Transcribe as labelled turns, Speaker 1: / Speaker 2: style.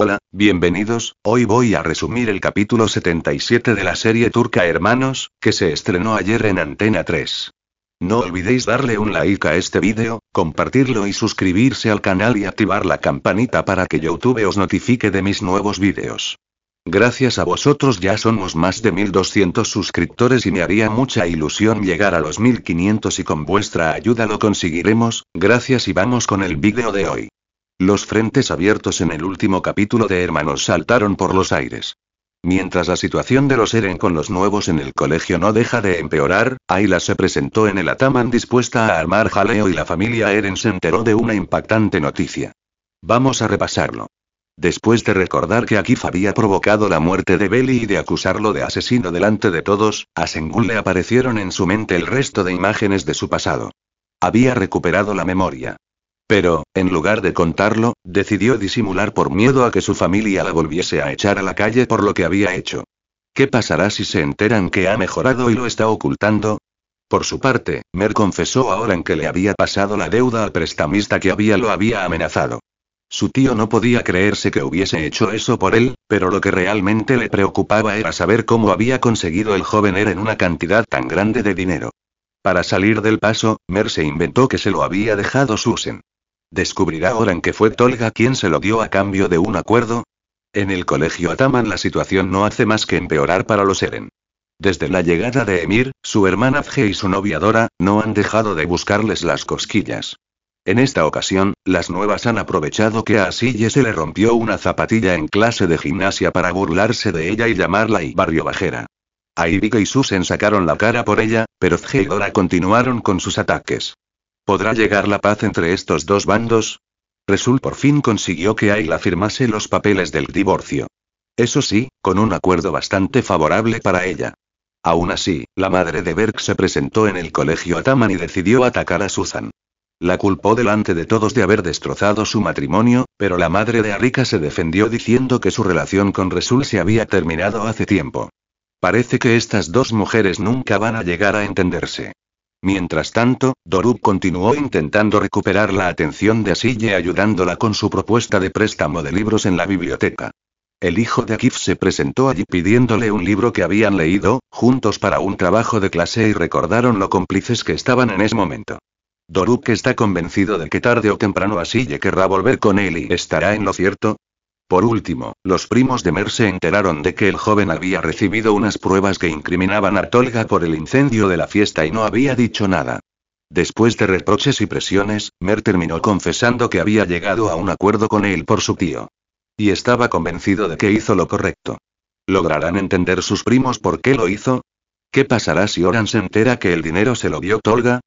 Speaker 1: Hola, bienvenidos, hoy voy a resumir el capítulo 77 de la serie turca Hermanos, que se estrenó ayer en Antena 3. No olvidéis darle un like a este vídeo, compartirlo y suscribirse al canal y activar la campanita para que YouTube os notifique de mis nuevos vídeos. Gracias a vosotros ya somos más de 1200 suscriptores y me haría mucha ilusión llegar a los 1500 y con vuestra ayuda lo conseguiremos, gracias y vamos con el vídeo de hoy. Los frentes abiertos en el último capítulo de Hermanos saltaron por los aires. Mientras la situación de los Eren con los nuevos en el colegio no deja de empeorar, Ayla se presentó en el Ataman dispuesta a armar jaleo y la familia Eren se enteró de una impactante noticia. Vamos a repasarlo. Después de recordar que Akif había provocado la muerte de Belly y de acusarlo de asesino delante de todos, a Sengún le aparecieron en su mente el resto de imágenes de su pasado. Había recuperado la memoria. Pero, en lugar de contarlo, decidió disimular por miedo a que su familia la volviese a echar a la calle por lo que había hecho. ¿Qué pasará si se enteran que ha mejorado y lo está ocultando? Por su parte, Mer confesó ahora en que le había pasado la deuda al prestamista que había lo había amenazado. Su tío no podía creerse que hubiese hecho eso por él, pero lo que realmente le preocupaba era saber cómo había conseguido el joven era en una cantidad tan grande de dinero. Para salir del paso, Mer se inventó que se lo había dejado Susan. Descubrirá Oran que fue Tolga quien se lo dio a cambio de un acuerdo. En el colegio Ataman la situación no hace más que empeorar para los Eren. Desde la llegada de Emir, su hermana Zhe y su novia Dora, no han dejado de buscarles las cosquillas. En esta ocasión, las nuevas han aprovechado que a Asiye se le rompió una zapatilla en clase de gimnasia para burlarse de ella y llamarla y barrio bajera. y susen sacaron la cara por ella, pero Fge y Dora continuaron con sus ataques. ¿Podrá llegar la paz entre estos dos bandos? Resul por fin consiguió que Ayla firmase los papeles del divorcio. Eso sí, con un acuerdo bastante favorable para ella. Aún así, la madre de Berg se presentó en el colegio Ataman y decidió atacar a Susan. La culpó delante de todos de haber destrozado su matrimonio, pero la madre de Arika se defendió diciendo que su relación con Resul se había terminado hace tiempo. Parece que estas dos mujeres nunca van a llegar a entenderse. Mientras tanto, Doruk continuó intentando recuperar la atención de Asille ayudándola con su propuesta de préstamo de libros en la biblioteca. El hijo de Akif se presentó allí pidiéndole un libro que habían leído, juntos para un trabajo de clase y recordaron lo cómplices que estaban en ese momento. Doruk está convencido de que tarde o temprano Asille querrá volver con él y estará en lo cierto, por último, los primos de Mer se enteraron de que el joven había recibido unas pruebas que incriminaban a Tolga por el incendio de la fiesta y no había dicho nada. Después de reproches y presiones, Mer terminó confesando que había llegado a un acuerdo con él por su tío. Y estaba convencido de que hizo lo correcto. ¿Lograrán entender sus primos por qué lo hizo? ¿Qué pasará si Oran se entera que el dinero se lo dio Tolga?